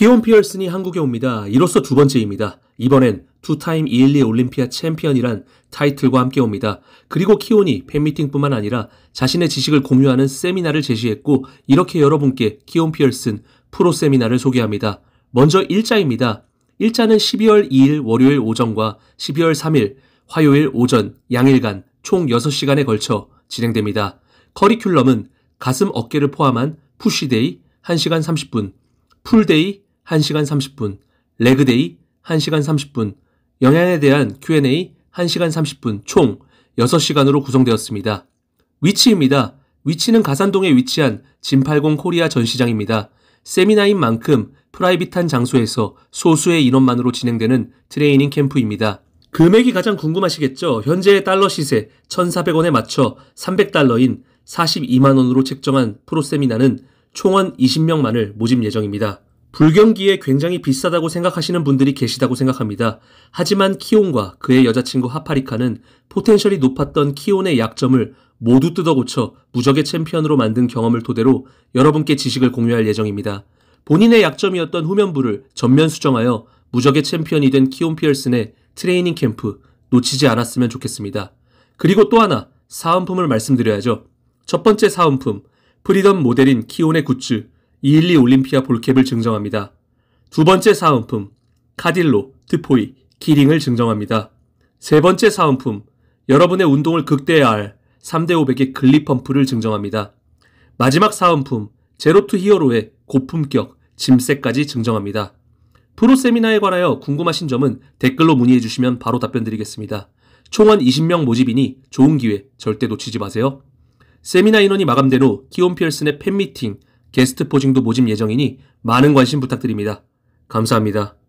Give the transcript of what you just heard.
키온 피얼슨이 한국에 옵니다. 이로써 두 번째입니다. 이번엔 투타임 212 올림피아 챔피언이란 타이틀과 함께 옵니다. 그리고 키온이 팬미팅뿐만 아니라 자신의 지식을 공유하는 세미나를 제시했고 이렇게 여러분께 키온 피얼슨 프로 세미나를 소개합니다. 먼저 일자입니다. 일자는 12월 2일 월요일 오전과 12월 3일 화요일 오전 양일간 총 6시간에 걸쳐 진행됩니다. 커리큘럼은 가슴 어깨를 포함한 푸시데이 1시간 30분, 풀데이 1시간 30분, 레그데이 1시간 30분, 영양에 대한 Q&A 1시간 30분, 총 6시간으로 구성되었습니다. 위치입니다. 위치는 가산동에 위치한 진팔공 코리아 전시장입니다. 세미나인 만큼 프라이빗한 장소에서 소수의 인원만으로 진행되는 트레이닝 캠프입니다. 금액이 가장 궁금하시겠죠? 현재의 달러 시세 1,400원에 맞춰 300달러인 42만원으로 책정한 프로 세미나는 총원 20명만을 모집 예정입니다. 불경기에 굉장히 비싸다고 생각하시는 분들이 계시다고 생각합니다. 하지만 키온과 그의 여자친구 하파리카는 포텐셜이 높았던 키온의 약점을 모두 뜯어고쳐 무적의 챔피언으로 만든 경험을 토대로 여러분께 지식을 공유할 예정입니다. 본인의 약점이었던 후면부를 전면 수정하여 무적의 챔피언이 된 키온 피얼슨의 트레이닝 캠프 놓치지 않았으면 좋겠습니다. 그리고 또 하나 사은품을 말씀드려야죠. 첫 번째 사은품 프리덤 모델인 키온의 굿즈 212 올림피아 볼캡을 증정합니다. 두 번째 사은품, 카딜로, 트포이, 키링을 증정합니다. 세 번째 사은품, 여러분의 운동을 극대화할 3대 500의 글리펌프를 증정합니다. 마지막 사은품, 제로투 히어로의 고품격, 짐새까지 증정합니다. 프로 세미나에 관하여 궁금하신 점은 댓글로 문의해 주시면 바로 답변 드리겠습니다. 총원 20명 모집이니 좋은 기회 절대 놓치지 마세요. 세미나 인원이 마감된 후 키온 피얼슨의 팬미팅, 게스트 포징도 모집 예정이니 많은 관심 부탁드립니다. 감사합니다.